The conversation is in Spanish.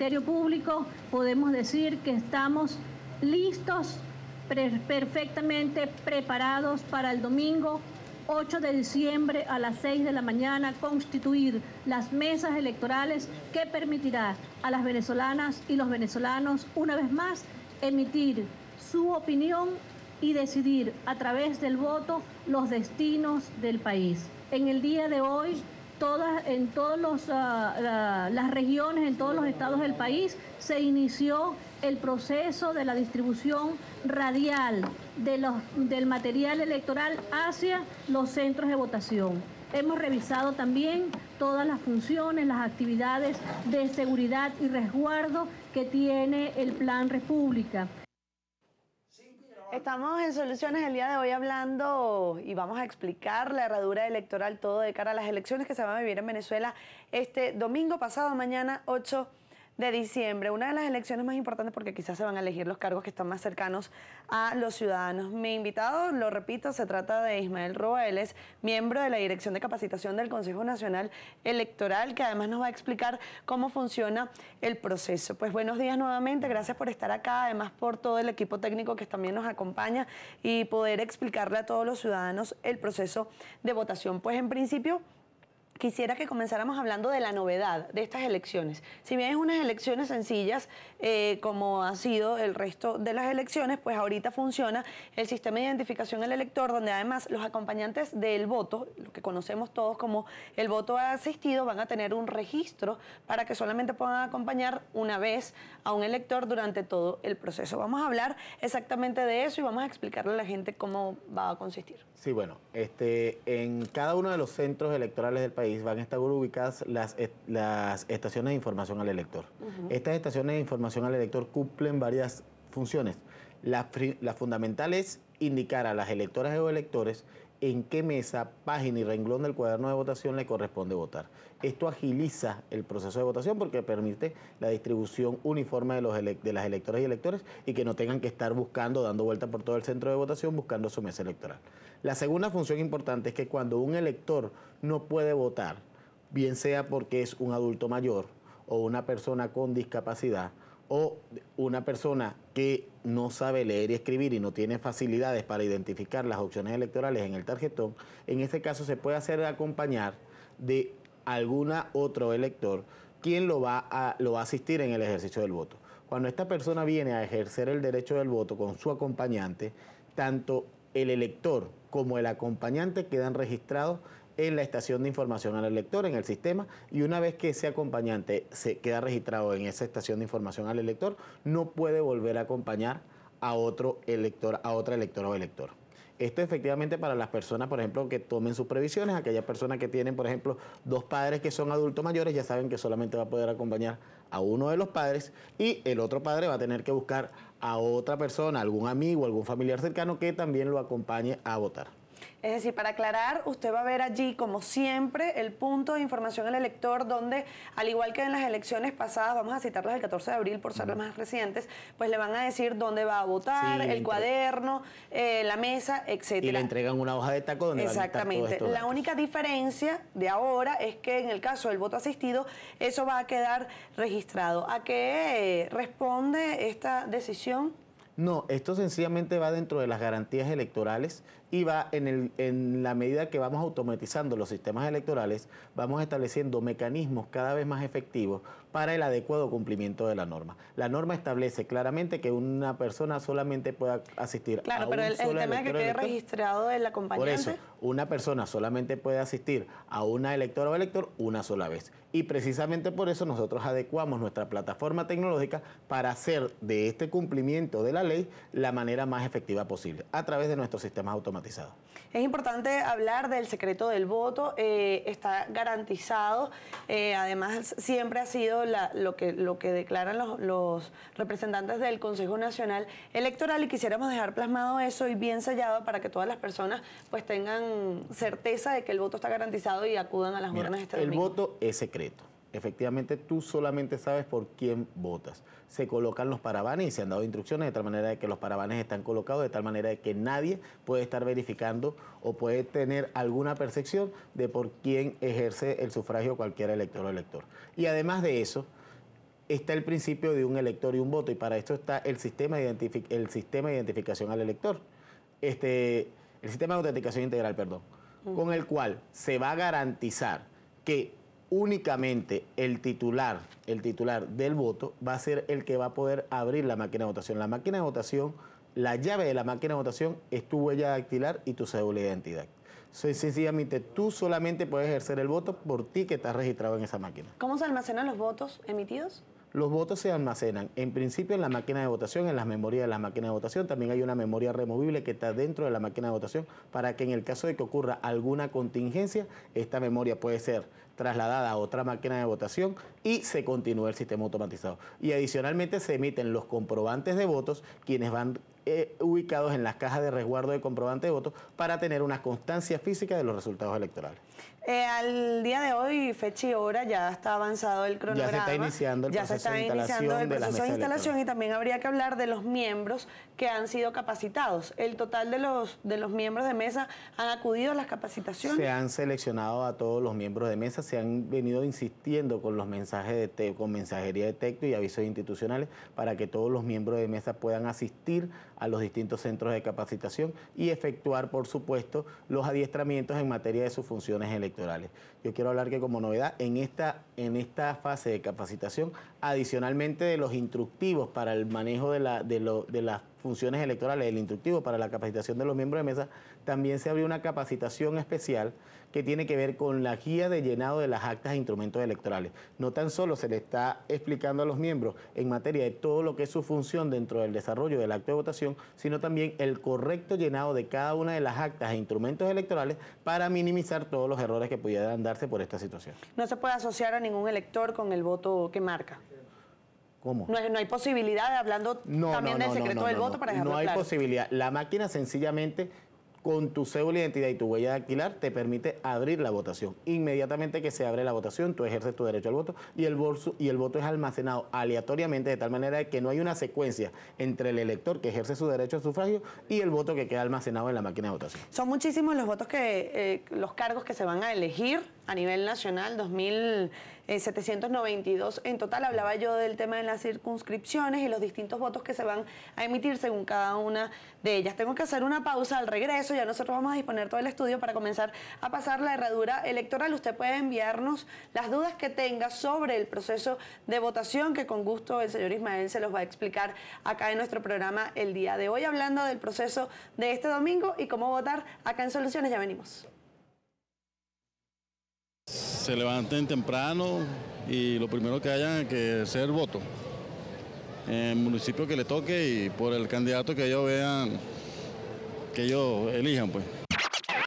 Ministerio Público podemos decir que estamos listos, perfectamente preparados para el domingo 8 de diciembre a las 6 de la mañana constituir las mesas electorales que permitirá a las venezolanas y los venezolanos una vez más emitir su opinión y decidir a través del voto los destinos del país. En el día de hoy en todas ah, ah, las regiones, en todos los estados del país, se inició el proceso de la distribución radial del material electoral hacia los centros de votación. Hemos revisado también todas las funciones, las actividades de seguridad y resguardo que tiene el Plan República. Estamos en Soluciones el día de hoy hablando y vamos a explicar la herradura electoral todo de cara a las elecciones que se van a vivir en Venezuela este domingo pasado mañana 8 de diciembre, una de las elecciones más importantes porque quizás se van a elegir los cargos que están más cercanos a los ciudadanos. Mi invitado, lo repito, se trata de Ismael Roa, miembro de la Dirección de Capacitación del Consejo Nacional Electoral, que además nos va a explicar cómo funciona el proceso. Pues buenos días nuevamente, gracias por estar acá, además por todo el equipo técnico que también nos acompaña y poder explicarle a todos los ciudadanos el proceso de votación. Pues en principio quisiera que comenzáramos hablando de la novedad de estas elecciones. Si bien es unas elecciones sencillas, eh, como ha sido el resto de las elecciones, pues ahorita funciona el sistema de identificación del elector, donde además los acompañantes del voto, lo que conocemos todos como el voto asistido, van a tener un registro para que solamente puedan acompañar una vez a un elector durante todo el proceso. Vamos a hablar exactamente de eso y vamos a explicarle a la gente cómo va a consistir. Sí, bueno, este, en cada uno de los centros electorales del país, van a estar ubicadas las, estaciones de información al elector. Estas estaciones de información al elector cumplen varias funciones. Las la fundamental es indicar a las electoras o electores en qué mesa, página y renglón del cuaderno de votación le corresponde votar. Esto agiliza el proceso de votación porque permite la distribución uniforme de, las electoras y electores y que no tengan que estar buscando, dando vuelta por todo el centro de votación buscando su mesa electoral. La segunda función importante es que cuando un elector no puede votar, bien sea porque es un adulto mayor o una persona con discapacidad, o una persona que no sabe leer y escribir y no tiene facilidades para identificar las opciones electorales en el tarjetón, en este caso se puede hacer acompañar de alguna otro elector quien lo va lo va a asistir en el ejercicio del voto. Cuando esta persona viene a ejercer el derecho del voto con su acompañante, tanto el elector como el acompañante quedan registrados en la estación de información al elector, en el sistema, y una vez que ese acompañante se queda registrado en esa estación de información al elector, no puede volver a acompañar a otro elector, a otra electora o elector. Esto efectivamente para las personas, por ejemplo, que tomen sus previsiones, aquellas personas que tienen, por ejemplo, dos padres que son adultos mayores, ya saben que solamente va a poder acompañar a uno de los padres y el otro padre va a tener que buscar a otra persona, algún amigo, algún familiar cercano que también lo acompañe a votar. Es decir, para aclarar, usted va a ver allí, como siempre, el punto de información al elector, donde, al igual que en las elecciones pasadas, vamos a citarlas el 14 de abril por ser las más recientes, pues le van a decir dónde va a votar, el cuaderno, eh, la mesa, etc. Y le entregan una hoja de taco donde Exactamente. Va a la única diferencia de ahora es que en el caso del voto asistido, eso va a quedar registrado. ¿A qué eh, responde esta decisión? No, esto sencillamente va dentro de las garantías electorales y va en, en, la medida que vamos automatizando los sistemas electorales, vamos estableciendo mecanismos cada vez más efectivos para el adecuado cumplimiento de la norma. La norma establece claramente que una persona solamente pueda asistir Claro, pero el, tema es que quede registrado el acompañante. Por eso, una persona solamente puede asistir a una electora o elector una sola vez. Y precisamente por eso nosotros adecuamos nuestra plataforma tecnológica para hacer de este cumplimiento de la ley la manera más efectiva posible a través de nuestros sistemas automáticos. Es importante hablar del secreto del voto, eh, está garantizado, eh, además siempre ha sido lo, que, lo que declaran los, representantes del Consejo Nacional Electoral y quisiéramos dejar plasmado eso y bien sellado para que todas las personas pues tengan certeza de que el voto está garantizado y acudan a las urnas urnas este domingo. El voto es secreto efectivamente tú solamente sabes por quién votas. Se colocan los parabanes y se han dado instrucciones de tal manera de que los parabanes están colocados de tal manera de que nadie puede estar verificando o puede tener alguna percepción de por quién ejerce el sufragio cualquier elector o elector. Y además de eso, está el principio de un elector y un voto y para esto está el sistema de, el sistema de identificación al elector. Este, el sistema de autenticación integral, perdón, mm. con el cual se va a garantizar que únicamente el titular, el titular del voto va a ser el que va a poder abrir la máquina de votación. La máquina de votación, la llave de la máquina de votación es tu huella dactilar y tu cédula de identidad. sencillamente tú solamente puedes ejercer el voto por ti que estás registrado en esa máquina. ¿Cómo se almacenan los votos emitidos? Los votos se almacenan en principio en la máquina de votación, en las memorias de la máquina de votación. También hay una memoria removible que está dentro de la máquina de votación para que en el caso de que ocurra alguna contingencia, esta memoria puede ser trasladada a otra máquina de votación y se continúa el sistema automatizado. Y adicionalmente se emiten los comprobantes de votos, quienes van eh, ubicados en las cajas de resguardo de comprobantes de votos para tener una constancia física de los resultados electorales. Eh, al día de hoy, fecha y hora, ya está avanzado el cronograma. Ya se está iniciando el ya proceso está iniciando el instalación y también habría que hablar de los miembros que han sido capacitados. El total de los, de los miembros de mesa han acudido a las capacitaciones. Se han seleccionado a todos los miembros de mesa, se han venido insistiendo con los mensajes de con mensajería de texto y avisos institucionales para que todos los miembros de mesa puedan asistir a los distintos centros de capacitación y efectuar, por supuesto, los adiestramientos en materia de sus funciones electorales. Yo quiero hablar que como novedad en esta, en esta fase de capacitación, adicionalmente de los instructivos para el manejo de, la, de las funciones electorales, el instructivo para la capacitación de los miembros de mesa, también se abrió una capacitación especial que tiene que ver con la guía de llenado de las actas e instrumentos electorales. No tan solo se le está explicando a los miembros en materia de todo lo que es su función dentro del desarrollo del acto de votación, sino también el correcto llenado de cada una de las actas e instrumentos electorales para minimizar todos los errores que pudieran darse por esta situación. No se puede asociar a ningún elector con el voto que marca. ¿Cómo? No hay, no hay posibilidad, hablando también del secreto del voto, para ejemplo. No hay posibilidad. La máquina sencillamente, con tu cédula de identidad y tu huella alquilar, te permite abrir la votación. Inmediatamente que se abre la votación, tú ejerces tu derecho al voto y el, bolso, y el voto es almacenado aleatoriamente, de tal manera que no hay una secuencia entre el elector que ejerce su derecho al sufragio y el voto que queda almacenado en la máquina de votación. Son muchísimos los votos que, eh, los cargos que se van a elegir a nivel nacional, 2.792 eh, en total. Hablaba yo del tema de las circunscripciones y los distintos votos que se van a emitir según cada una de ellas. Tengo que hacer una pausa al regreso, ya nosotros vamos a disponer todo el estudio para comenzar a pasar la herradura electoral. Usted puede enviarnos las dudas que tenga sobre el proceso de votación, que con gusto el señor Ismael se los va a explicar acá en nuestro programa el día de hoy, hablando del proceso de este domingo y cómo votar acá en Soluciones. Ya venimos. Se levanten temprano y lo primero que hayan que hacer voto. En el municipio que le toque y por el candidato que ellos vean, que ellos elijan pues.